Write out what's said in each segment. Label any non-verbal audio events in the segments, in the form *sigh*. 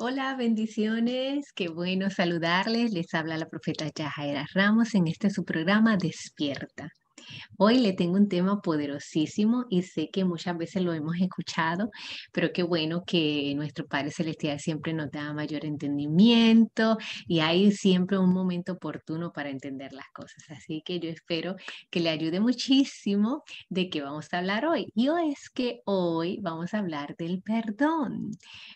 Hola, bendiciones. Qué bueno saludarles. Les habla la profeta Yajaira Ramos en este su programa Despierta. Hoy le tengo un tema poderosísimo y sé que muchas veces lo hemos *laughs* escuchado, pero qué bueno que nuestro Padre Celestial siempre nos da mayor entendimiento y hay siempre un momento oportuno para entender las cosas. Así que yo espero que le ayude muchísimo de qué vamos a hablar hoy. Y es que hoy vamos a hablar del perdón.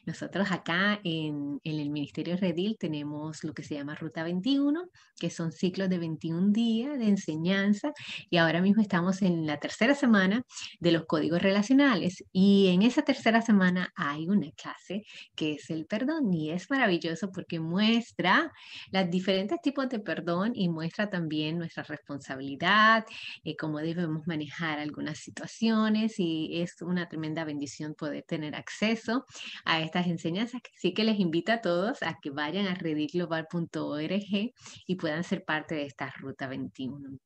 Nosotros acá en, en el Ministerio Redil tenemos lo que se llama Ruta 21, que son ciclos de 21 días de enseñanza y ahora mismo estamos en la tercera semana de los códigos relacionales y en esa tercera semana hay una clase que es el perdón y es maravilloso porque muestra los diferentes tipos de perdón y muestra también nuestra responsabilidad, y eh, cómo debemos manejar algunas situaciones y es una tremenda bendición poder tener acceso a estas enseñanzas. Así que les invito a todos a que vayan a redglobal.org y puedan ser parte de esta ruta 21.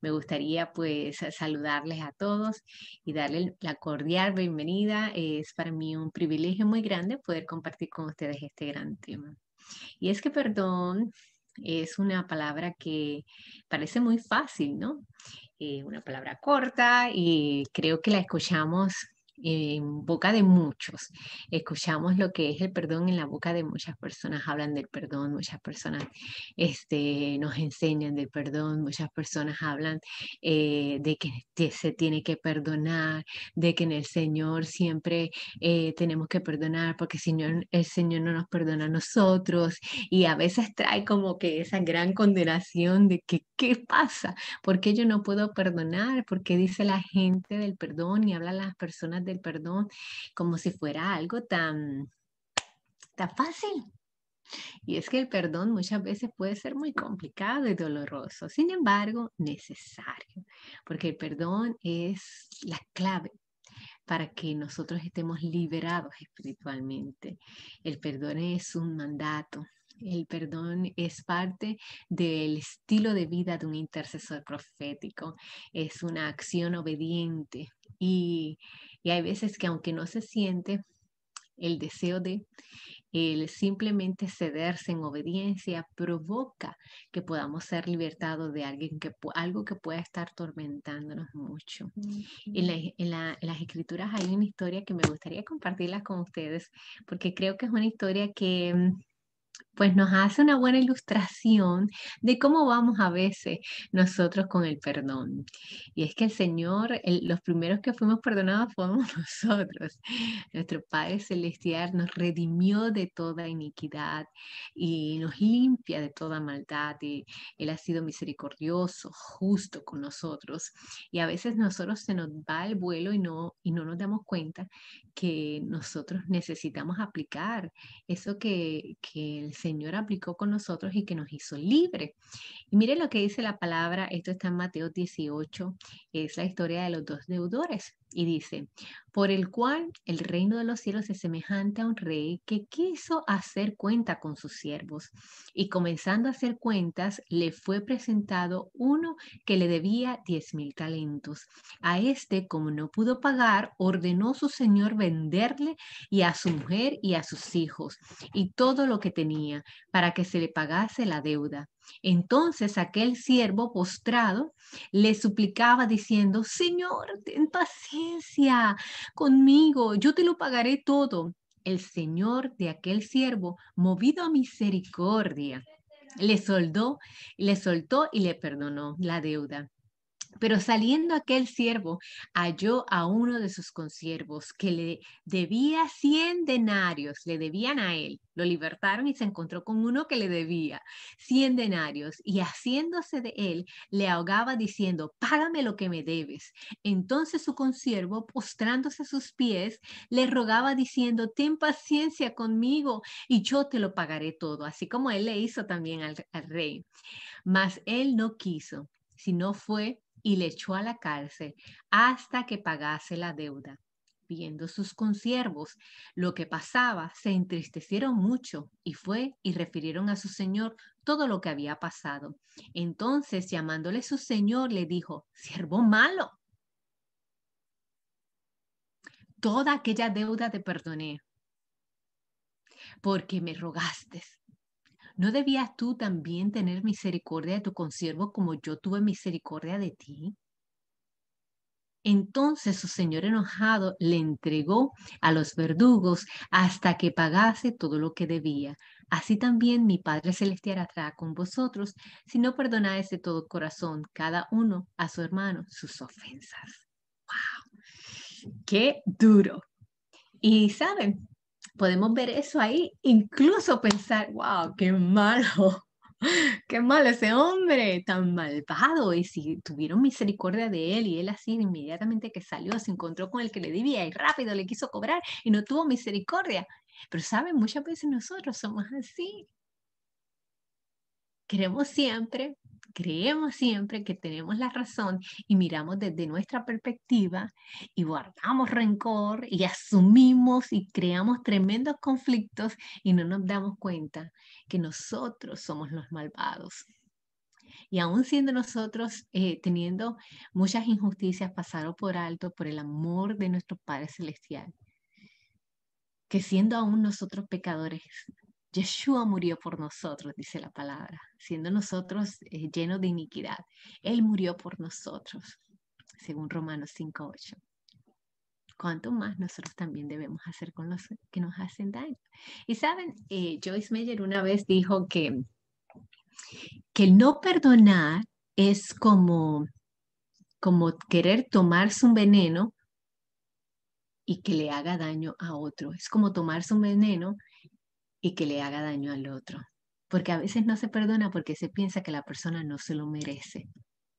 Me gustaría pues saludarles a todos y darle la cordial bienvenida. Es para mí un privilegio muy grande poder compartir con ustedes este gran tema. Y es que perdón es una palabra que parece muy fácil, ¿no? Eh, una palabra corta y creo que la escuchamos en boca de muchos. Escuchamos lo que es el perdón en la boca de muchas personas, hablan del perdón, muchas personas este, nos enseñan del perdón, muchas personas hablan eh, de que se tiene que perdonar, de que en el Señor siempre eh, tenemos que perdonar porque si el Señor no nos perdona a nosotros y a veces trae como que esa gran condenación de que qué pasa, porque yo no puedo perdonar, porque dice la gente del perdón y hablan las personas del perdón como si fuera algo tan, tan fácil. Y es que el perdón muchas veces puede ser muy complicado y doloroso, sin embargo, necesario, porque el perdón es la clave para que nosotros estemos liberados espiritualmente. El perdón es un mandato. El perdón es parte del estilo de vida de un intercesor profético. Es una acción obediente y y hay veces que aunque no se siente el deseo de simplemente cederse en obediencia provoca que podamos ser libertados de alguien que, algo que pueda estar tormentándonos mucho. en, e, en, las escrituras hay una historia que me gustaría compartirla con ustedes porque creo que es una historia que mm, pues nos hace una buena ilustración de cómo vamos a veces nosotros con el perdón. Y es que el Señor, los primeros que fuimos perdonados fuimos *laughs* nosotros. Nuestro Padre Celestial nos redimió de toda iniquidad y nos limpia de toda maldad. Él ha sido misericordioso, justo con nosotros. Y a veces nosotros se nos va el vuelo y no, y no nos damos cuenta que nosotros necesitamos aplicar eso que, que el Señor aplicó con nosotros y que nos hizo libre. Y mire lo que dice la palabra, esto está en Mateo 18, es la historia de los dos deudores y dice, por el cual el reino de los cielos es semejante a un rey que quiso hacer cuenta con sus siervos y comenzando a hacer cuentas le fue presentado uno que le debía diez mil talentos. A este, como no pudo pagar, ordenó su señor venderle y a su mujer y a sus hijos y todo lo que tenía para que se le pagase la deuda. Entonces aquel siervo postrado le suplicaba diciendo, Señor, ten paciencia conmigo, yo te lo pagaré todo. El Señor de aquel siervo, movido a misericordia, le soldó, le soltó y le perdonó la deuda. Pero saliendo aquel siervo, halló a uno de sus consiervos que le debía cien denarios, le debían a él. Lo libertaron y se encontró con uno que le debía cien denarios y haciéndose de él, le ahogaba diciendo, págame lo que me debes. Entonces su consiervo, postrándose a sus pies, le rogaba diciendo, ten paciencia conmigo y yo te lo pagaré todo, así como él le hizo también al, al rey. Mas él no quiso, sino fue y le echó a la cárcel hasta que pagase la deuda. Viendo sus consiervos lo que pasaba, se entristecieron mucho y fue y refirieron a su señor todo lo que había pasado. Entonces, llamándole su señor, le dijo, siervo malo, toda aquella deuda te perdoné porque me rogaste ¿No debías tú también tener misericordia de tu consiervo como yo tuve misericordia de ti? Entonces su señor enojado le entregó a los verdugos hasta que pagase todo lo que debía. Así también mi Padre Celestial hará con vosotros si no perdonáis de todo corazón cada uno a su hermano sus ofensas. ¡Wow! ¡Qué duro! Y saben, podemos ver eso ahí, incluso pensar, wow, qué malo, *laughs* qué malo ese hombre, tan malvado. Y si tuvieron misericordia de él y él así inmediatamente que salió, se encontró con el que le debía y rápido le quiso cobrar y no tuvo misericordia. Pero saben, muchas veces nosotros somos así. Queremos siempre creemos siempre que tenemos la razón y miramos desde nuestra perspectiva y guardamos rencor y asumimos y creamos tremendos conflictos y no nos damos cuenta que nosotros somos los malvados. Y aún siendo nosotros eh, teniendo muchas injusticias, pasado por alto por el amor de nuestro Padre Celestial, que siendo aún nosotros pecadores, Yeshua murió por nosotros, dice la palabra, siendo nosotros eh, llenos de iniquidad. Él murió por nosotros, según Romanos 5.8. Cuanto más nosotros también debemos hacer con los que nos hacen daño. Y saben, eh, Joyce Meyer una vez dijo que, que no perdonar es como, como querer tomarse un veneno y que le haga daño a otro. Es como tomarse un veneno que le haga daño al otro. Porque a veces no se perdona porque se piensa que la persona no se lo merece. *laughs*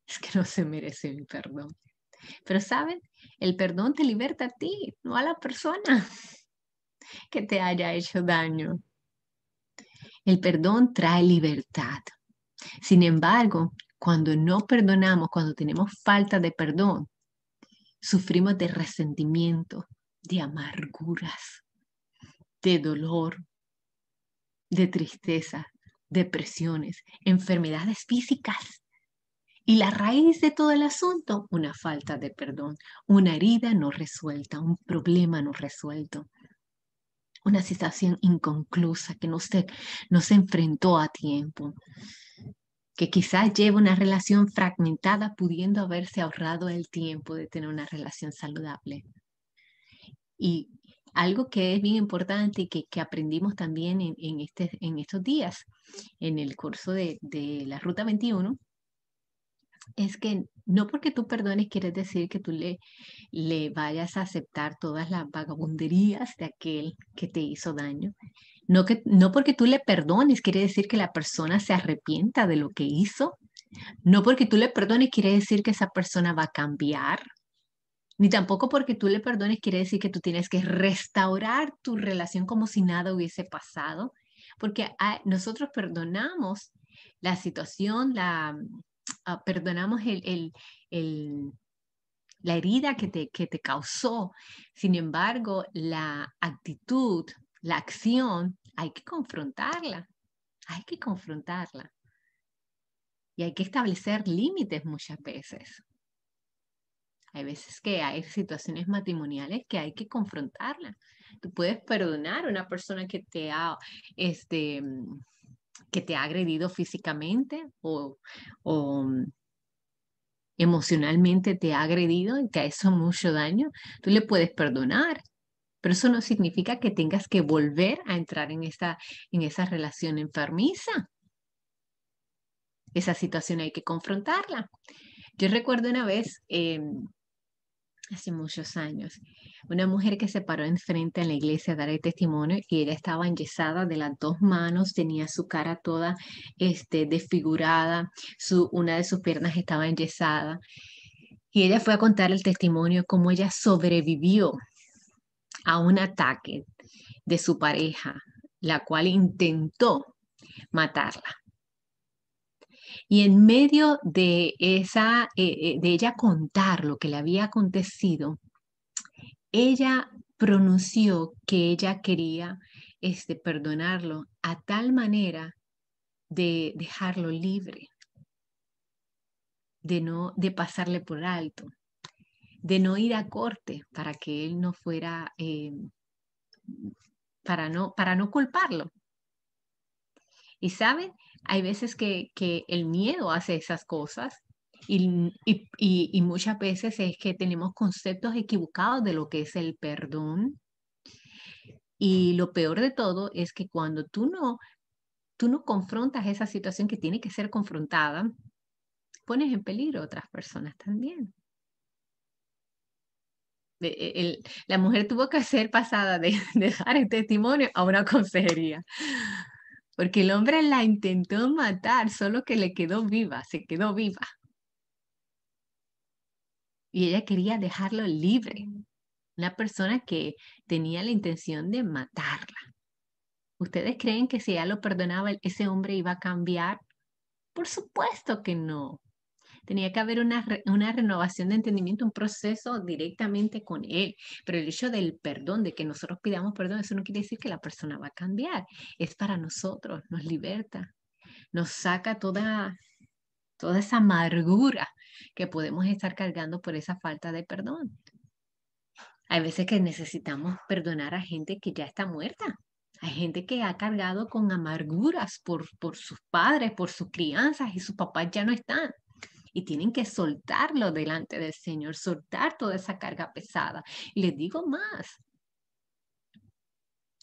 Es que no se merece mi perdón. Pero saben, el perdón te liberta a ti, no a la persona *laughs* que te haya hecho daño. El perdón trae libertad. Sin embargo, cuando no perdonamos, cuando tenemos falta de perdón, sufrimos de resentimiento, de amarguras, de dolor, de tristeza, depresiones, enfermedades físicas. Y la raíz de todo el asunto, una falta de perdón, una herida no resuelta, un problema no resuelto, una situación inconclusa que no se, no enfrentó a tiempo, que quizás lleva una relación fragmentada pudiendo haberse ahorrado el tiempo de tener una relación saludable. Y algo que es bien importante y que, aprendimos también este, en, estos días, en el curso de, la Ruta 21, es que no porque tú perdones quiere decir que tú le, le vayas a aceptar todas las vagabunderías de aquel que te hizo daño. No, que, no porque tú le perdones quiere decir que la persona se arrepienta de lo que hizo. No porque tú le perdones quiere decir que esa persona va a cambiar. Ni tampoco porque tú le perdones quiere decir que tú tienes que restaurar tu relación como si nada hubiese pasado, porque ah, nosotros perdonamos la situación, la, ah, perdonamos la herida que te causó. Sin embargo, la actitud, la acción, hay que confrontarla, hay que confrontarla. Y hay que establecer límites muchas veces. Hay veces que hay situaciones matrimoniales que hay que confrontarla Tú puedes perdonar a una persona que te ha, este, mm, que te ha agredido físicamente o, mm, emocionalmente te ha agredido y te ha hecho mucho daño. Tú le puedes perdonar, pero eso no significa que tengas que volver a entrar en esa, en esa relación enfermiza. Esa situación hay que confrontarla. Yo recuerdo una vez, em, hace muchos años. Una mujer que se paró enfrente en la iglesia a dar el testimonio y ella estaba enyesada de las dos manos, tenía su cara toda este, desfigurada, su, una de sus piernas estaba enyesada. Y ella fue a contar el testimonio cómo ella sobrevivió a un ataque de su pareja, la cual intentó matarla. Y en medio de, esa, eh, eh, de ella contar lo que le había acontecido, ella pronunció que ella quería este, perdonarlo a tal manera de dejarlo libre, de no de pasarle por alto, de no ir a corte para que él no fuera eh, para no para no culparlo, y saben, hay veces que, el miedo hace esas cosas y, muchas veces es que tenemos conceptos equivocados de lo que es el perdón. Y lo peor de todo es que cuando tú no, tú no confrontas esa situación que tiene que ser confrontada, pones en peligro a otras personas también. E, e, la mujer tuvo que hacer pasada de, *laughs* de dejar el testimonio a una consejería porque el hombre la intentó matar, solo que le quedó viva, se quedó viva. Y ella quería dejarlo libre, mm. una persona que tenía la intención de matarla. ¿Ustedes creen que si ella lo perdonaba, ese hombre iba a cambiar? Por supuesto que no. Tenía que haber una, una renovación de entendimiento, un proceso directamente con él. Pero el hecho del perdón, de que nosotros pidamos perdón, eso no quiere decir que la persona va a cambiar. Es para nosotros, nos liberta, nos saca toda, toda esa amargura que podemos estar cargando por esa falta de perdón. Hay veces que necesitamos perdonar a gente que ya está muerta. Hay gente que ha cargado con amarguras por, por sus padres, por sus crianzas y sus papás ya no están y tienen que soltarlo delante del Señor, soltar toda esa carga pesada. Y les digo más,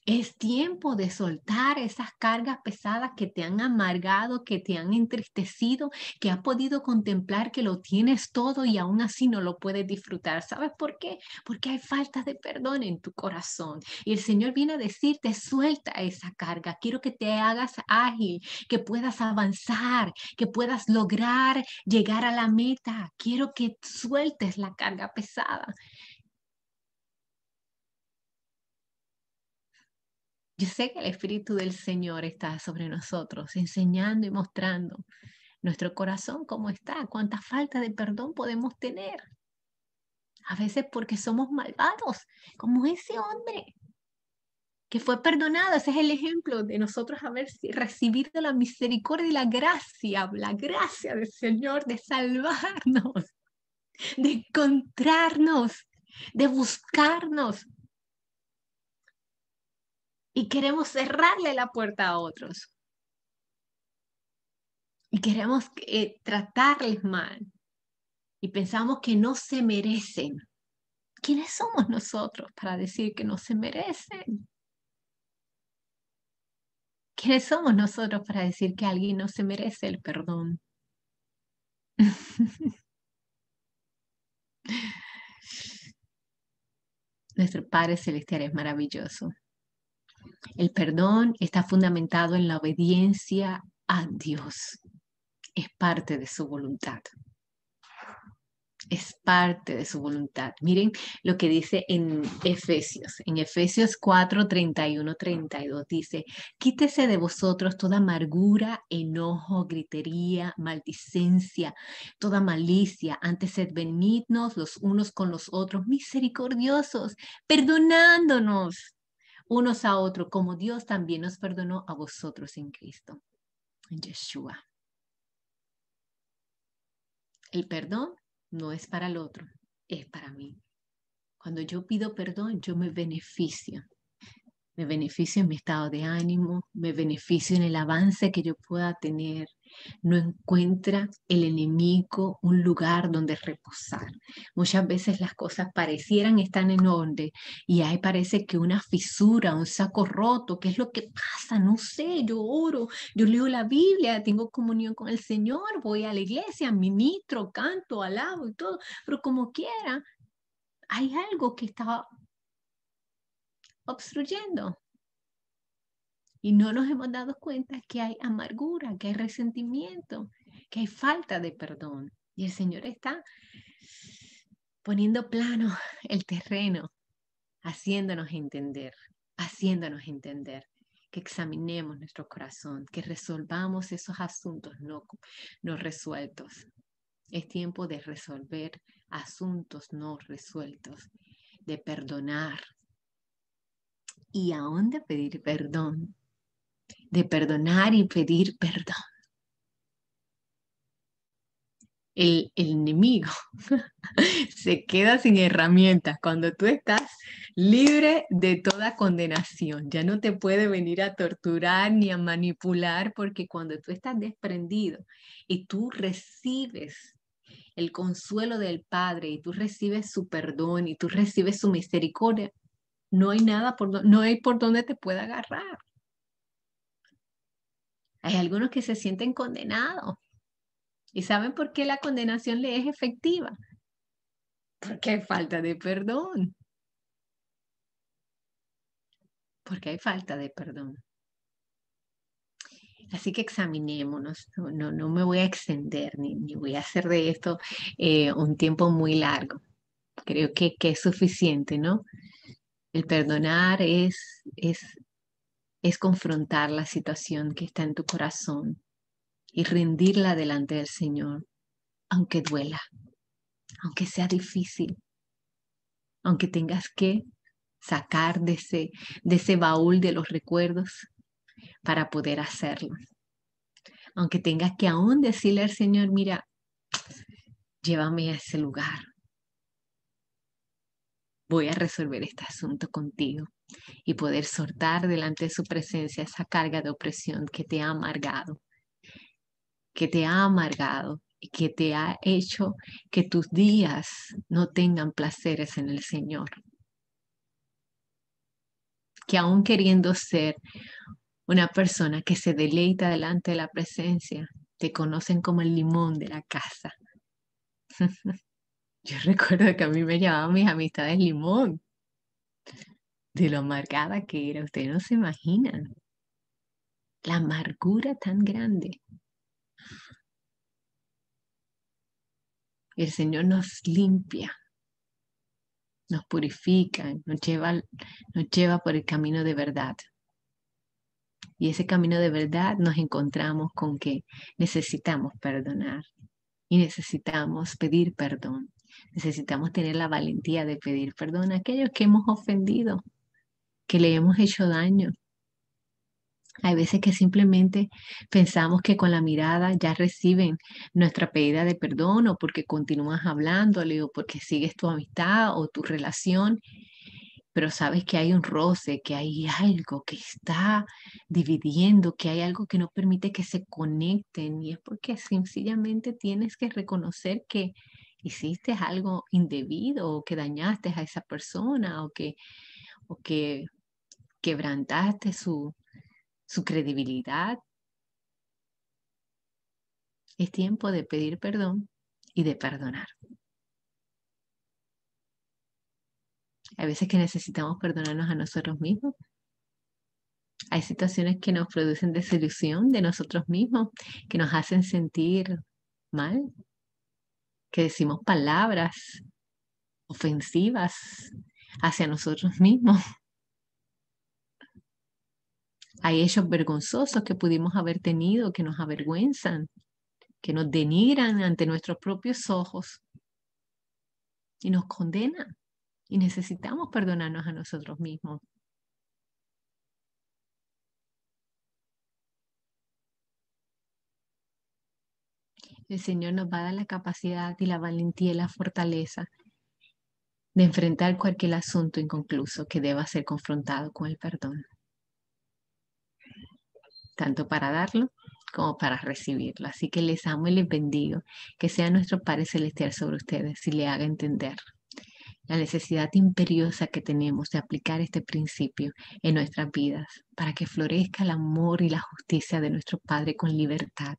es tiempo de soltar esas cargas pesadas que te han amargado, que te han entristecido, que has podido contemplar que lo tienes todo y aún así no lo puedes disfrutar. ¿Sabes por qué? Porque hay falta de perdón en tu corazón. Y el Señor viene a decirte, suelta esa carga. Quiero que te hagas ágil, que puedas avanzar, que puedas lograr llegar a la meta. Quiero que sueltes la carga pesada. Yo sé que el Espíritu del Señor está sobre nosotros, enseñando y mostrando nuestro corazón cómo está, cuánta falta de perdón podemos tener. A veces porque somos malvados, como ese hombre que fue perdonado. Ese es el ejemplo de nosotros haber recibido la misericordia y la gracia, la gracia del Señor de salvarnos, de encontrarnos, de buscarnos, y queremos cerrarle la puerta a otros. Y queremos eh, tratarles mal. Y pensamos que no se merecen. ¿Quiénes somos nosotros para decir que no se merecen? ¿Quiénes somos nosotros para decir que alguien no se merece el perdón? *laughs* Nuestro Padre Celestial es maravilloso. El perdón está fundamentado en la obediencia a Dios. Es parte de su voluntad. Es parte de su voluntad. Miren lo que dice en Efesios. En Efesios 4, 31, 32 dice, quítese de vosotros toda amargura, enojo, gritería, maldicencia, toda malicia. Antes sed benignos los unos con los otros, misericordiosos, perdonándonos unos a otros, como Dios también nos perdonó a vosotros en Cristo, en Yeshua. El perdón no es para el otro, es para mí. Cuando yo pido perdón, yo me beneficio. Me beneficio en mi estado de ánimo, me beneficio en el avance que yo pueda tener, no encuentra el enemigo un lugar donde reposar. Muchas veces las cosas parecieran estar en orden y ahí parece que una fisura, un saco roto, ¿qué es lo que pasa? No sé, yo oro, yo leo la Biblia, tengo comunión con el Señor, voy a la iglesia, ministro, canto, alabo y todo, pero como quiera, hay algo que está obstruyendo y no nos hemos dado cuenta que hay amargura, que hay resentimiento, que hay falta de perdón. Y el Señor está poniendo plano *laughs* el terreno, haciéndonos entender, haciéndonos entender que examinemos nuestro corazón, que resolvamos esos asuntos no, no resueltos. Es tiempo de resolver asuntos no resueltos, de perdonar y aún de pedir perdón de perdonar y pedir perdón. El, enemigo *laughs* se queda sin herramientas cuando tú estás libre de toda condenación. Ya no te puede venir a torturar ni a manipular porque cuando tú estás desprendido y tú recibes el consuelo del Padre y tú recibes su perdón y tú recibes su misericordia, no hay nada por, no hay por donde te pueda agarrar. Hay algunos que se sienten condenados. ¿Y saben por qué la condenación le es efectiva? Porque hay falta de perdón. Porque hay falta de perdón. Así que examinémonos, no, no, me voy a extender ni, ni, voy a hacer de esto eh, un tiempo muy largo. Creo que, que es suficiente, ¿no? El perdonar es, es, es confrontar la situación que está en tu corazón y rendirla delante del Señor, aunque duela, aunque sea difícil, aunque tengas que sacar de ese, de ese baúl de los recuerdos para poder hacerlo. Aunque tengas que aún decirle al Señor, mira, llévame a ese lugar, voy a resolver este asunto contigo y poder soltar delante de su presencia esa carga de opresión que te ha amargado, que te ha amargado y que te ha hecho que tus días no tengan placeres en el Señor. Que aún queriendo ser una persona que se deleita delante de la presencia, te conocen como el limón de la casa. *laughs* Yo *laughs* recuerdo que a mí me llamaban mis amistades limón, de lo amargada que era, ustedes no se imaginan. La amargura tan grande. El Señor nos limpia, nos purifica, nos lleva, nos lleva por el camino de verdad. Y ese camino de verdad nos encontramos con que necesitamos perdonar y necesitamos pedir perdón. Necesitamos tener la valentía de pedir perdón a aquellos que hemos ofendido, que le hemos hecho daño. Hay veces que simplemente pensamos que con la mirada ya reciben nuestra pedida de perdón o porque continúas hablándole o porque sigues tu amistad o tu relación, pero sabes que hay un roce, que hay algo que está dividiendo, que hay algo que no permite que se conecten y es porque sencillamente tienes que reconocer que hiciste algo indebido o que dañaste a esa persona o que, o que quebrantaste su, su credibilidad. Es tiempo de pedir perdón y de perdonar. Hay veces que necesitamos perdonarnos a nosotros mismos. Hay situaciones que nos producen desilusión de nosotros mismos, que nos hacen sentir mal, que decimos palabras ofensivas hacia nosotros mismos. Hay hechos vergonzosos que pudimos haber tenido que nos avergüenzan, que nos denigran ante nuestros propios ojos y nos condenan. Y necesitamos perdonarnos a nosotros mismos. el Señor nos va a dar la capacidad y la valentía y la fortaleza de enfrentar cualquier asunto inconcluso que deba ser confrontado con el perdón, tanto para darlo como para recibirlo. Así que les amo y les bendigo, que sea nuestro Padre Celestial sobre ustedes y le haga entender la necesidad imperiosa que tenemos de aplicar este principio en nuestras vidas, para que florezca el amor y la justicia de nuestro Padre con libertad,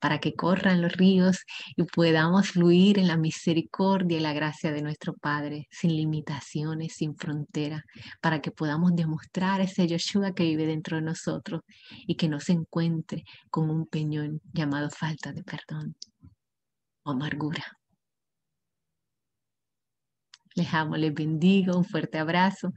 para que corran los ríos y podamos fluir en la misericordia y la gracia de nuestro Padre, sin limitaciones, sin frontera, para que podamos demostrar ese Yoshua que vive dentro de nosotros y que no se encuentre con un peñón llamado falta de perdón o amargura. Les amo, les bendigo, un fuerte abrazo.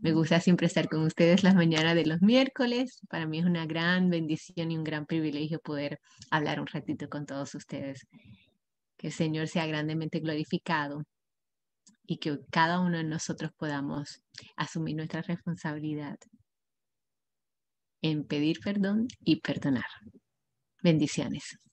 Me gusta siempre estar con ustedes las mañanas de los miércoles. Para mí es una gran bendición y un gran privilegio poder hablar un ratito con todos ustedes. Que el Señor sea grandemente glorificado y que cada uno de nosotros podamos asumir nuestra responsabilidad en pedir perdón y perdonar. Bendiciones.